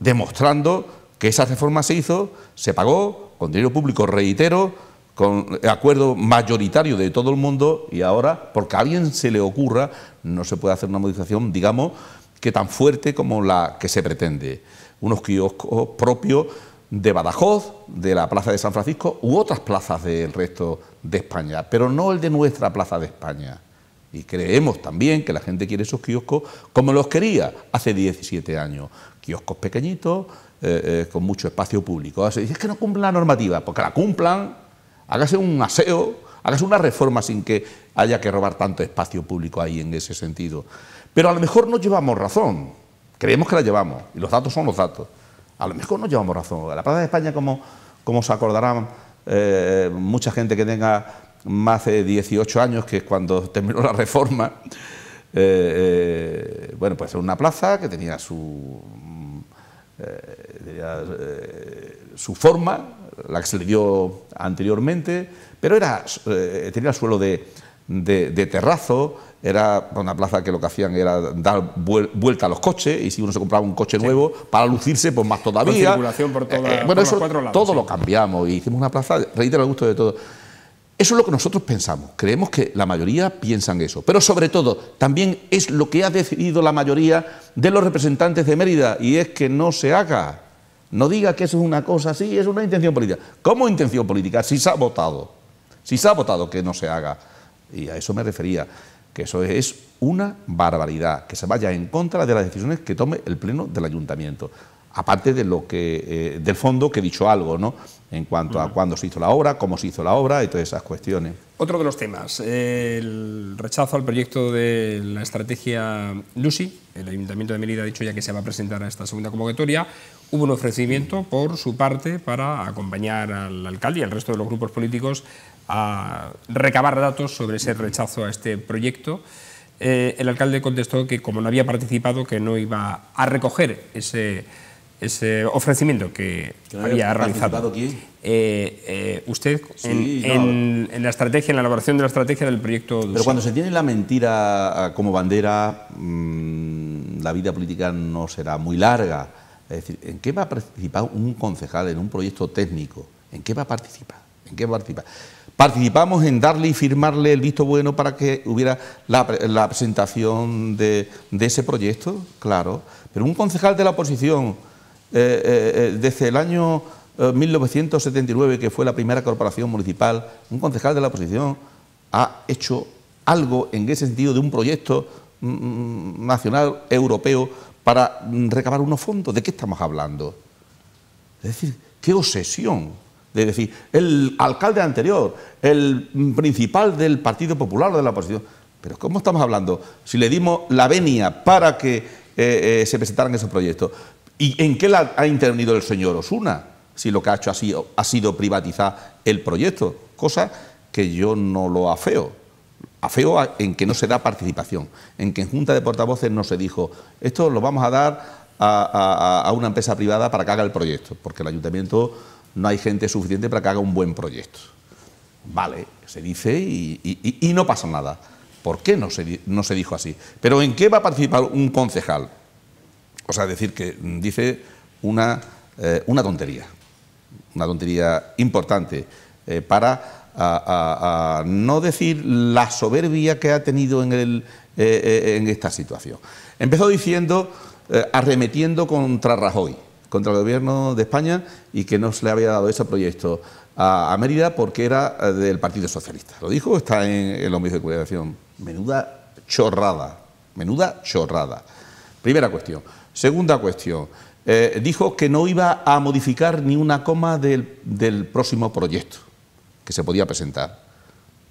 S2: demostrando que esa reforma se hizo, se pagó, con dinero público, reitero, con acuerdo mayoritario de todo el mundo y ahora, porque a alguien se le ocurra, no se puede hacer una modificación, digamos, que tan fuerte como la que se pretende. Unos kioscos propios de Badajoz, de la Plaza de San Francisco u otras plazas del resto de España, pero no el de nuestra Plaza de España. Y creemos también que la gente quiere esos kioscos como los quería hace 17 años. Kioscos pequeñitos, eh, eh, con mucho espacio público. es que no cumplan la normativa, porque la cumplan, hágase un aseo, hágase una reforma sin que haya que robar tanto espacio público ahí en ese sentido. Pero a lo mejor no llevamos razón, creemos que la llevamos, y los datos son los datos. A lo mejor no llevamos razón. La Plaza de España, como, como se acordarán eh, mucha gente que tenga más de 18 años, que es cuando terminó la reforma, eh, eh, bueno, pues era una plaza que tenía su, mm, su forma, la que se le dio anteriormente, pero era, tenía suelo de, de terrazo, era una plaza que lo que hacían era dar vuelta a los coches y si uno se compraba un coche nuevo para lucirse pues más todavía bueno todo lo cambiamos y hicimos una plaza reitero el gusto de todo eso es lo que nosotros pensamos creemos que la mayoría piensan eso pero sobre todo también es lo que ha decidido la mayoría de los representantes de Mérida y es que no se haga no diga que eso es una cosa así es una intención política ¿cómo intención política si se ha votado si se ha votado que no se haga y a eso me refería que eso es una barbaridad, que se vaya en contra de las decisiones que tome el Pleno del Ayuntamiento. Aparte de lo que, eh, del fondo que he dicho algo, ¿no? En cuanto a cuándo se hizo la obra, cómo se hizo la obra y todas esas cuestiones.
S1: Otro de los temas, el rechazo al proyecto de la estrategia Lucy. El Ayuntamiento de Mérida ha dicho ya que se va a presentar a esta segunda convocatoria. Hubo un ofrecimiento por su parte para acompañar al alcalde y al resto de los grupos políticos a recabar datos sobre ese rechazo a este proyecto. Eh, el alcalde contestó que como no había participado, que no iba a recoger ese, ese ofrecimiento que, había, realizado. Eh, eh, usted en, la estrategia, en la elaboración de la estrategia del proyecto. Pero cuando se
S2: tiene la mentira ah, como bandera, mm, la vida política no será muy larga. Es decir, ¿en qué va a participar un concejal en un proyecto técnico? ¿En qué va a participar? ¿En qué va a participar? participamos en darle y firmarle el visto bueno para que hubiera la, presentación de, ese proyecto, claro, pero un concejal de la oposición eh, eh, eh, desde el año 1979, que fue la primera corporación municipal, un concejal de la oposición ha hecho algo en ese sentido de un proyecto mm, mm, nacional europeo para mm, recabar unos fondos. ¿De qué estamos hablando? Es decir, qué obsesión de decir, el alcalde anterior, el principal del Partido Popular o de la oposición. Pero ¿cómo estamos hablando? Si le dimos la venia para que eh, eh, se presentaran esos proyectos. ¿Y en qué la ha intervenido el señor Osuna? Si lo que ha hecho ha sido, ha sido privatizar el proyecto, cosa que yo no lo afeo. Afeo en que no se da participación, en que en Junta de Portavoces no se dijo, esto lo vamos a dar a, a una empresa privada para que haga el proyecto, porque el ayuntamiento no hay gente suficiente para que haga un buen proyecto. Vale, se dice y, no pasa nada. ¿Por qué no se, no se dijo así? Pero ¿en qué va a participar un concejal? O sea, decir que dice una, eh, tontería, una tontería importante, eh, para a, no decir la soberbia que ha tenido en, eh, en esta situación. Empezó diciendo, arremetiendo contra Rajoy contra el gobierno de España y que no se le había dado ese proyecto a, Mérida porque era eh, del Partido Socialista. Lo dijo, está en, los medios de comunicación. Menuda chorrada, menuda chorrada. Primera cuestión. Segunda cuestión. Eh, dijo que no iba a modificar ni una coma del, próximo proyecto que se podía presentar.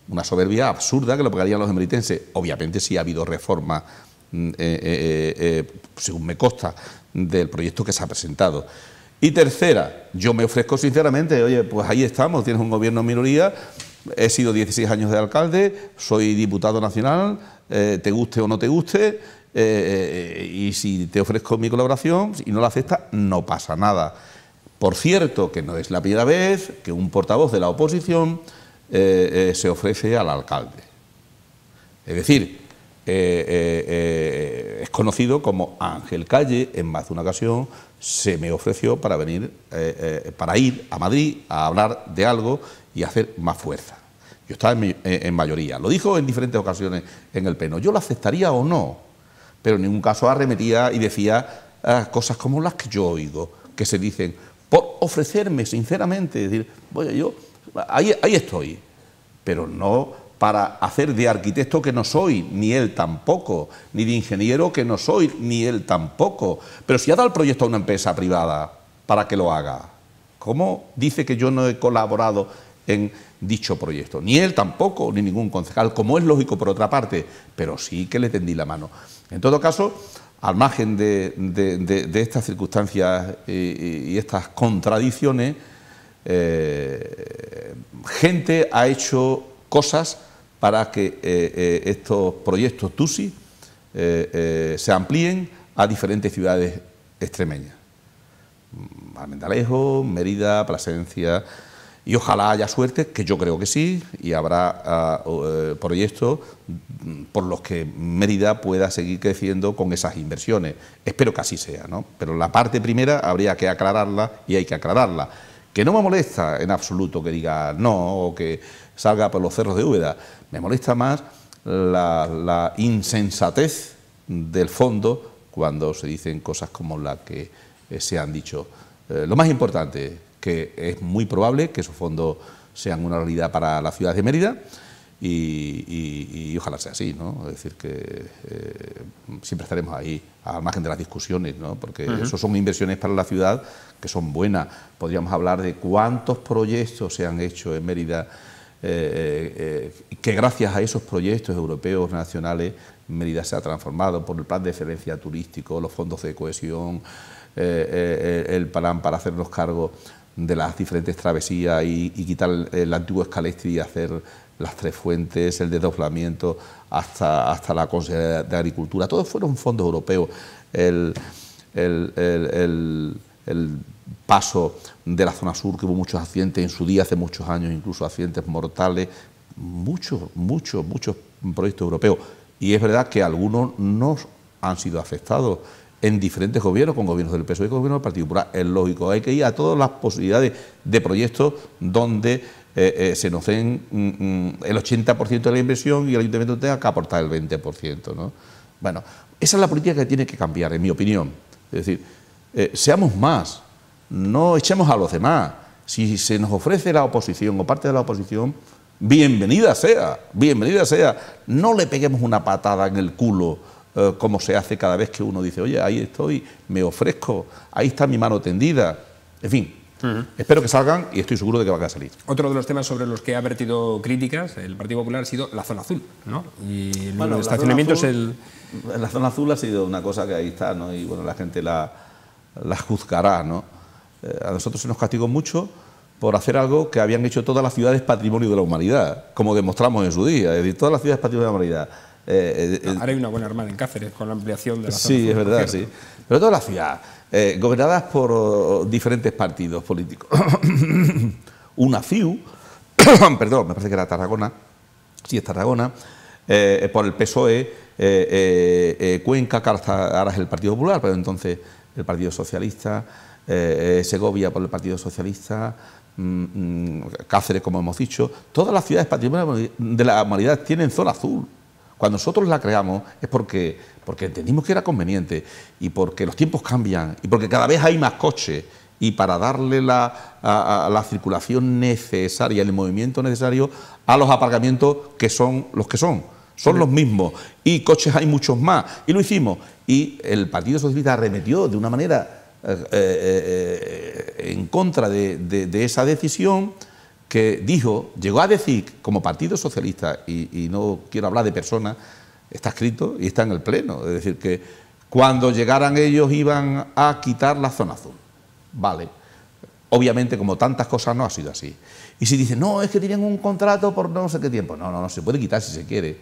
S2: Una soberbia absurda que lo pegarían los emeritenses. Obviamente sí ha habido reforma Mm, eh, eh, eh, según me consta, del proyecto que se ha presentado. Y tercera, yo me ofrezco sinceramente, oye, pues ahí estamos, tienes un gobierno en minoría, he sido 16 años de alcalde, soy diputado nacional, te guste o no te guste, y si te ofrezco mi colaboración y no la aceptas, no pasa nada. Por cierto, que no es la primera vez que un portavoz de la oposición se ofrece al alcalde. Es decir, eh, eh, eh, es conocido como Ángel Calle, en más de una ocasión se me ofreció para venir, para ir a Madrid a hablar de algo y hacer más fuerza. Yo estaba en, mayoría. Lo dijo en diferentes ocasiones en el pleno. Yo lo aceptaría o no, pero en ningún caso arremetía y decía ah, cosas como las que yo oigo, que se dicen, por ofrecerme sinceramente, decir, voy yo ahí, ahí estoy, pero no para hacer de arquitecto que no soy, ni él tampoco, ni de ingeniero que no soy, ni él tampoco. Pero si ha dado el proyecto a una empresa privada para que lo haga, ¿cómo dice que yo no he colaborado en dicho proyecto? Ni él tampoco, ni ningún concejal, como es lógico por otra parte, pero sí que le tendí la mano. En todo caso, al margen de, estas circunstancias y, estas contradicciones, eh, gente ha hecho cosas para que eh, eh, estos proyectos TUSI eh, se amplíen a diferentes ciudades extremeñas. Almendalejo, Mérida, Plasencia, y ojalá haya suerte, que yo creo que sí, y habrá ah, proyectos mm, por los que Mérida pueda seguir creciendo con esas inversiones. Espero que así sea, ¿no? Pero la parte primera habría que aclararla y hay que aclararla que no me molesta en absoluto que diga no o que salga por los cerros de Úbeda, me molesta más la, insensatez del fondo cuando se dicen cosas como la que eh, se han dicho. Eh, lo más importante, que es muy probable que esos fondos sean una realidad para la ciudad de Mérida, y, ojalá sea así, ¿no? Es decir, que eh, siempre estaremos ahí, al margen de las discusiones, ¿no? Porque eso son inversiones para la ciudad que son buenas. Podríamos hablar de cuántos proyectos se han hecho en Mérida, eh, eh, que gracias a esos proyectos europeos, nacionales, Mérida se ha transformado por el plan de excelencia turístico, los fondos de cohesión, el plan para hacernos cargo de las diferentes travesías y, quitar el, antiguo escalete y hacer las tres fuentes, el desdoblamiento hasta, hasta la Consejería de Agricultura, todos fueron fondos europeos. El, el paso de la zona sur, que hubo muchos accidentes en su día, hace muchos años, incluso accidentes mortales, muchos, muchos, muchos proyectos europeos. Y es verdad que algunos no han sido afectados en diferentes gobiernos, con gobiernos del PSOE y con gobiernos del Partido Popular. Es lógico, hay que ir a todas las posibilidades de proyectos donde eh, eh, se nos den mm, mm, el 80% de la inversión y el ayuntamiento tenga que aportar el 20%. ¿no? Bueno, esa es la política que tiene que cambiar, en mi opinión. Es decir, eh, seamos más, no echemos a los demás. Si se nos ofrece la oposición o parte de la oposición, bienvenida sea, bienvenida sea. No le peguemos una patada en el culo como se hace cada vez que uno dice, oye, ahí estoy, me ofrezco, ahí está mi mano tendida. En fin, Espero que salgan y estoy seguro de que van a salir.
S1: Otro de los temas sobre los que ha vertido críticas el Partido Popular ha sido la zona azul, ¿no?
S2: Y bueno, el estacionamiento es el...
S1: La zona azul ha sido una cosa que ahí está, ¿no? Y bueno,
S2: la gente la, la juzgará, ¿no? Eh, a nosotros se nos castigó mucho por hacer algo que habían hecho todas las ciudades patrimonio de la humanidad, como demostramos en su día, es decir, todas las ciudades patrimonio de la humanidad eh, eh, eh, Haré una buena hermana en Cáceres con la ampliación de la zona Sí, es verdad, sí. Pero todas las ciudades gobernadas por oh, diferentes partidos políticos. una FIU perdón, me parece que era Tarragona, sí es Tarragona, por el PSOE, Cuenca, que ahora es el Partido Popular, pero entonces el Partido Socialista, Segovia por el Partido Socialista, mm, mm, Cáceres, como hemos dicho, todas las ciudades patrimonio de la humanidad tienen zona azul. Cuando nosotros la creamos es porque, porque entendimos que era conveniente y porque los tiempos cambian y porque cada vez hay más coches y para darle la, la circulación necesaria, el movimiento necesario a los aparcamientos que son los que son son los mismos y coches hay muchos más. Y lo hicimos. Y el Partido Socialista arremetió de una manera eh, eh, eh, en contra de, esa decisión que dijo, llegó a decir, como Partido Socialista, y, no quiero hablar de personas, está escrito y está en el Pleno, es decir, que cuando llegaran ellos iban a quitar la zona azul. Vale, Obviamente, como tantas cosas, no ha sido así. Y si dicen, no, es que tienen un contrato por no sé qué tiempo. No, no, no, se puede quitar si se quiere.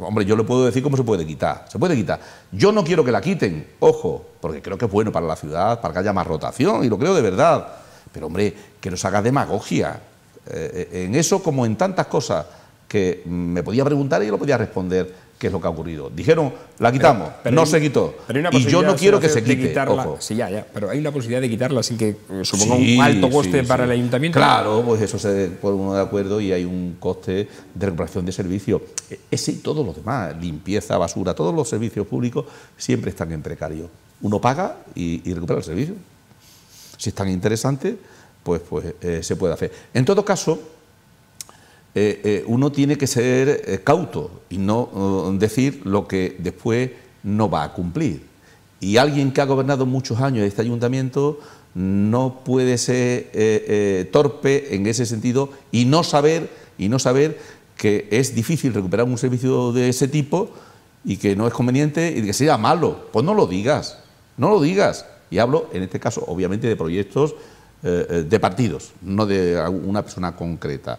S2: Hombre, yo le puedo decir cómo se puede quitar. Se puede quitar. Yo no quiero que la quiten, ojo, porque creo que es bueno para la ciudad, para que haya más rotación, y lo creo de verdad. Pero, hombre, que nos se haga demagogia. Eh, en eso como en tantas cosas que me podía preguntar y yo lo podía
S1: responder qué es lo que ha ocurrido. Dijeron, la quitamos, no se quitó. y yo no quiero que se quite. Sí, ya, ya, pero hay una posibilidad de quitarla ...así que eh, suponga un alto coste para el ayuntamiento. Claro,
S2: pues eso se pone uno de acuerdo y hay un coste de recuperación de servicio. E-, ese y todos los demás, limpieza, basura, todos los servicios públicos siempre están en precario. Uno paga y recupera el servicio. Si es tan interesante pues, pues eh, se puede hacer. En todo caso, eh, eh, uno tiene que ser cauto y no decir lo que después no va a cumplir. Y alguien que ha gobernado muchos años este ayuntamiento no puede ser torpe en ese sentido y no saber y no saber que es difícil recuperar un servicio de ese tipo y que no es conveniente y que sea malo. Pues no lo digas, no lo digas. Y hablo en este caso, obviamente, de proyectos eh, eh, de partidos, no de una persona concreta.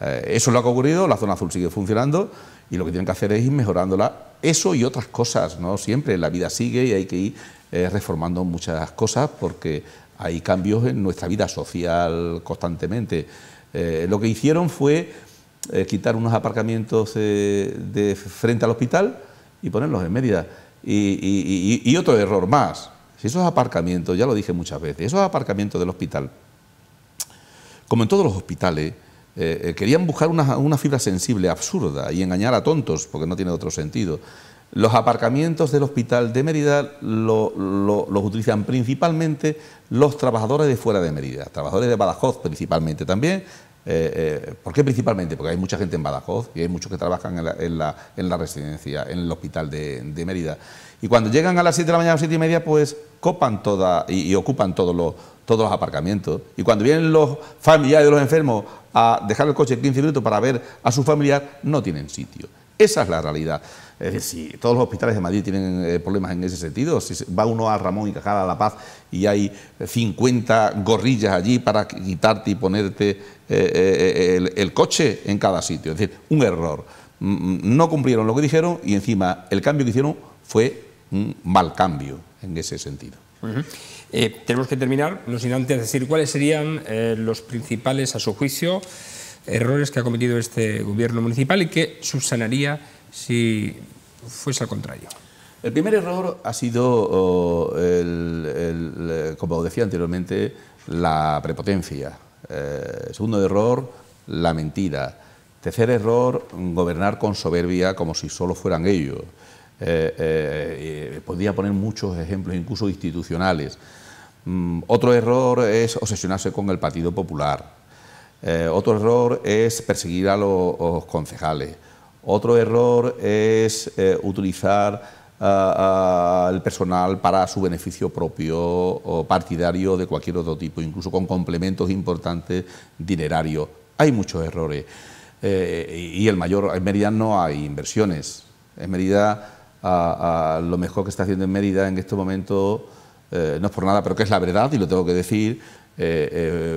S2: Eh, eso es lo que ha ocurrido, la zona azul sigue funcionando y lo que tienen que hacer es ir mejorándola. Eso y otras cosas, ¿no? Siempre la vida sigue y hay que ir reformando muchas cosas porque hay cambios en nuestra vida social constantemente. lo que hicieron fue quitar unos aparcamientos de frente al hospital y ponerlos en medida y otro error más, esos aparcamientos, ya lo dije muchas veces, esos aparcamientos del hospital, como en todos los hospitales, eh, eh, querían buscar una, fibra sensible absurda y engañar a tontos, porque no tiene otro sentido. Los aparcamientos del hospital de Mérida los utilizan principalmente los trabajadores de fuera de Mérida, trabajadores de Badajoz principalmente también, eh, eh, ¿Por qué principalmente? Porque hay mucha gente en Badajoz y hay muchos que trabajan en la, residencia, en el hospital de, de, Mérida. Y cuando llegan a las 7 de la mañana o 7 y media, pues copan toda y, ocupan todos los, todos los aparcamientos. Y cuando vienen los familiares de los enfermos a dejar el coche 15 minutos para ver a su familiar, no tienen sitio. Esa es la realidad. Es decir, si todos los hospitales de Madrid tienen eh, problemas en ese sentido, si va uno a Ramón y Cajal a La Paz y hay 50 gorrillas allí para quitarte y ponerte eh, eh, el, coche en cada sitio. Es decir, un error. Mm, mm, no cumplieron lo que dijeron y encima el cambio que hicieron fue un mal cambio en ese
S1: sentido. tenemos que terminar, no sin antes decir cuáles serían los principales, a su juicio, errores que ha cometido este gobierno municipal y que subsanaría si fuese al contrario.
S2: El primer error ha sido, eh, como decía anteriormente, la prepotencia. Eh, segundo error, la mentira. Tercer error, gobernar con soberbia como si solo fueran ellos. Eh, eh, eh podría poner muchos ejemplos, incluso institucionales. Mm, otro error es obsesionarse con el Partido Popular. otro error es perseguir a los concejales. Otro error es eh, utilizar al personal para su beneficio propio o partidario de cualquier otro tipo, incluso con complementos importantes dinerarios. Hay muchos errores. Eh, y el mayor, en Mérida no hay inversiones. En Mérida, lo mejor que está haciendo en Mérida en este momento, eh, no es por nada, pero que es la verdad y lo tengo que decir,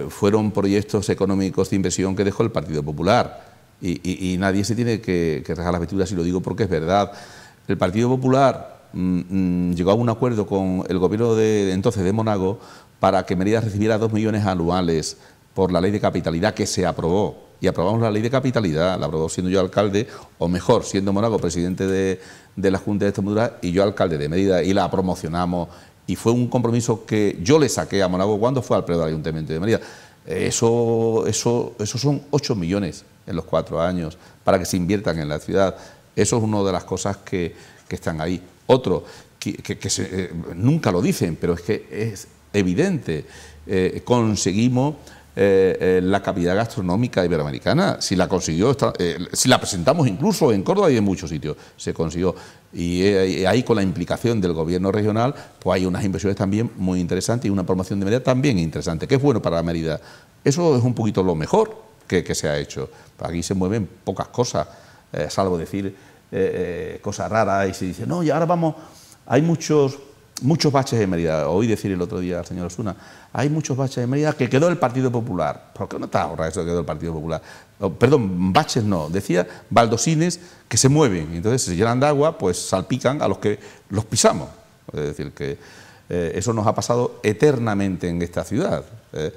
S2: fueron proyectos económicos de inversión que dejó el Partido Popular y, nadie se tiene que, que las vestiduras, y lo digo porque es verdad. El Partido Popular mm, mm, llegó a un acuerdo con el gobierno de entonces de Monago para que Mérida recibiera dos millones anuales por la ley de capitalidad que se aprobó. Y aprobamos la ley de capitalidad, la aprobó siendo yo alcalde, o mejor, siendo Monago presidente de, la Junta de Extremadura y yo alcalde de Mérida, y la promocionamos. Y fue un compromiso que yo le saqué a Monago cuando fue al pleno del Ayuntamiento de Mérida. Eso, eso, eso son 8 millones en los cuatro años para que se inviertan en la ciudad. Eso es una de las cosas que, están ahí. Otro, que, eh, nunca lo dicen, pero es que es evidente, eh, conseguimos eh, la capital gastronómica iberoamericana. Si la consiguió, si la presentamos incluso en Córdoba y en muchos sitios, se consiguió. Eh, y ahí con la implicación del gobierno regional, pues hay unas inversiones también muy interesantes y una promoción de Mérida también interesante, que es bueno para la Mérida. Eso es un poquito lo mejor que, se ha hecho. Aquí se mueven pocas cosas, eh, salvo decir eh, cosas raras y se dice, no, y ahora vamos, hay muchos muchos baches de medida, Oí decir el otro día al señor Osuna, hay muchos baches de medida que quedó el Partido Popular. ¿Por qué no está ahora eso que quedó el Partido Popular? Oh, perdón, baches no, decía baldosines que se mueven. Entonces, si llenan de agua, pues salpican a los que los pisamos. Es decir, que eh, eso nos ha pasado eternamente en esta ciudad. Eh,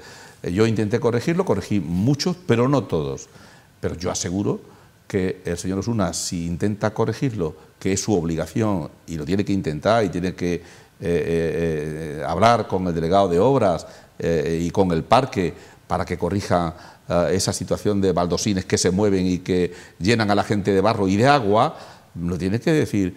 S2: yo intenté corregirlo, corregí muchos, pero no todos. Pero yo aseguro que el señor Osuna, si intenta corregirlo, que es su obligación y lo tiene que intentar y tiene que eh, eh, eh, hablar con el delegado de obras y con el parque para que corrija esa situación de baldosines que se mueven y que llenan a la gente de barro y de agua, lo tienes que decir,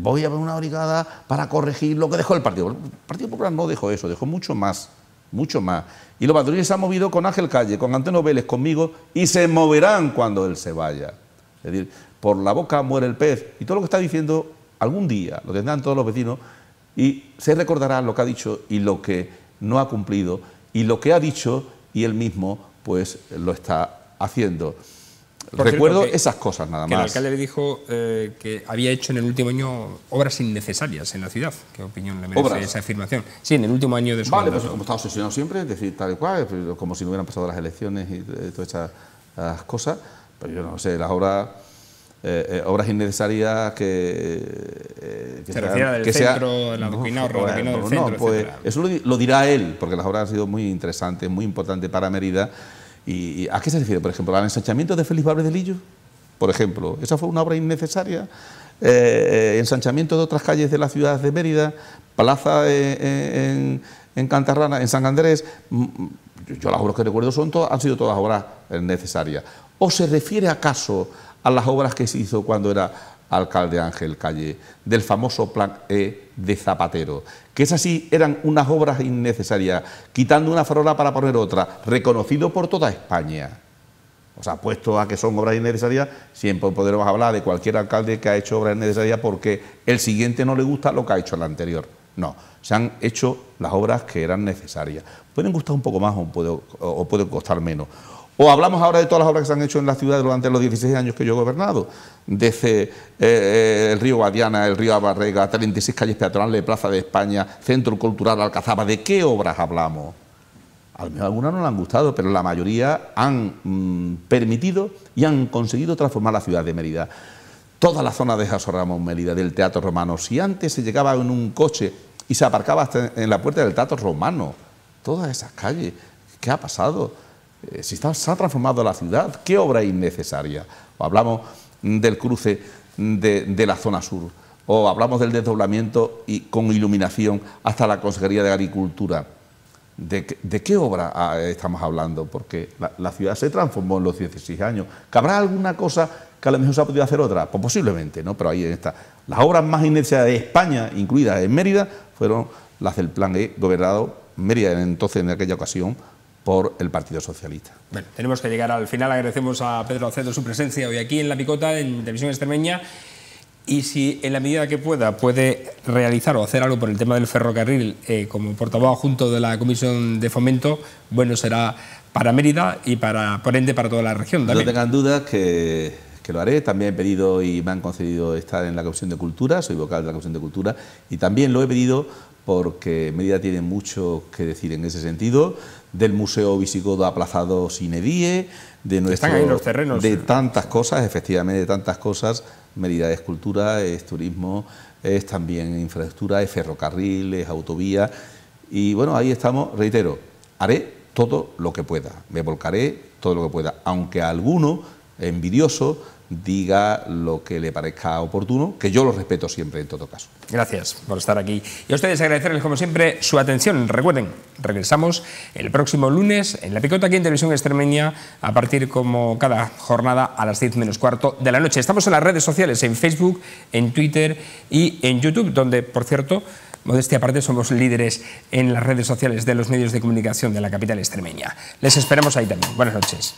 S2: voy a ver una brigada para corregir lo que dejó el Partido Popular... El Partido Popular no dejó eso, dejó mucho más, mucho más. Y los baldosines se han movido con Ángel Calle, con Antonio Vélez, conmigo, y se moverán cuando él se vaya. Es decir, por la boca muere el pez. Y todo lo que está diciendo, algún día lo tendrán todos los vecinos y se recordará lo que ha dicho y lo que no ha cumplido y lo que ha dicho y él mismo pues lo está haciendo. Recuerdo esas cosas nada más. El alcalde
S1: le dijo eh, que había hecho en el último año obras innecesarias en la ciudad. ¿Qué opinión le merece esa afirmación? Sí, en el último año de su Vale, pues como
S2: está obsesionado siempre, decir tal y cual, como si no hubieran pasado las elecciones y eh, todas estas cosas, pero yo no sé, las obras eh, eh, obras innecesarias que, eh, Se refiere centro, la no, pues, Eso lo, dirá él, porque las obras han sido muy interesantes, muy importantes para Mérida. ¿Y, a qué se refiere? Por ejemplo, al ensanchamiento de Félix Barbe de Lillo, por ejemplo. Esa fue una obra innecesaria. ensanchamiento de otras calles de la ciudad de Mérida, plaza en, Cantarrana, en San Andrés. Mm, mm, yo, las obras que recuerdo son todas, han sido todas obras necesarias. ¿O se refiere acaso a las obras que se hizo cuando era alcalde Ángel Calle, del famoso Plan E de Zapatero, que esas sí eran unas obras innecesarias, quitando una farola para poner otra, reconocido por toda España. O sea, puesto a que son obras innecesarias, siempre podremos hablar de cualquier alcalde que ha hecho obras innecesarias porque el siguiente no le gusta lo que ha hecho el anterior. No, se han hecho las obras que eran necesarias. Pueden gustar un poco más o, o pueden costar menos. O hablamos ahora de todas las obras que se han hecho en la ciudad durante los 16 años que yo he gobernado, desde eh, eh, el río Guadiana, el río Abarrega, 36 calles peatonales, Plaza de España, Centro Cultural Alcazaba, ¿de qué obras hablamos? Al menos algunas no le han gustado, pero la mayoría han mm, permitido y han conseguido transformar la ciudad de Mérida. Toda la zona de Jaso Ramón Mérida, del Teatro Romano, si antes se llegaba en un coche y se aparcaba hasta en la puerta del Teatro Romano, todas esas calles, ¿qué ha pasado? Eh, si se ha transformado la ciudad, ¿qué obra innecesaria? O hablamos del cruce de, la zona sur, o hablamos del desdoblamiento y, con iluminación hasta la Consejería de Agricultura. ¿De, qué obra ah, estamos hablando? Porque la, ciudad se transformó en los 16 años. habrá alguna cosa que a lo mejor se ha podido hacer otra? Pues posiblemente, ¿no? Pero ahí está. Las obras más innecesarias de España, incluidas en Mérida, fueron las del Plan E, gobernado Mérida entonces, en aquella ocasión, por el Partido Socialista.
S1: Bueno, tenemos que llegar al final. Agradecemos a Pedro Acedo su presencia hoy aquí en La Picota, en Televisión Extremeña. Y si en la medida que pueda puede realizar o hacer algo por el tema del ferrocarril eh, como portavoz junto de la Comisión de Fomento, bueno, será para Mérida y para, por ende para toda la región. También. No
S2: tengan dudas que, que, lo haré. También he pedido y me han concedido estar en la Comisión de Cultura, soy vocal de la Comisión de Cultura, y también lo he pedido porque Mérida tiene mucho que decir en ese sentido del Museo Visigodo aplazado Sinedíe... de Están ahí los terrenos. De tantas cosas, efectivamente, de tantas cosas. Mérida es cultura, es turismo, es también infraestructura, es ferrocarril, es autovía. Y bueno, ahí estamos, reitero, haré todo lo que pueda, me volcaré todo lo que pueda, aunque alguno envidioso diga lo que le parezca oportuno, que yo lo respeto siempre en todo caso.
S1: Gracias por estar aquí. Y a ustedes agradecerles como siempre su atención. Recuerden, regresamos el próximo lunes en La Picota aquí en Televisión Extremeña a partir como cada jornada a las 10 menos cuarto de la noche. Estamos en las redes sociales, en Facebook, en Twitter y en YouTube, donde por cierto... Modestia aparte, somos líderes en las redes sociales de los medios de comunicación de la capital extremeña. Les esperamos ahí también. Buenas noches.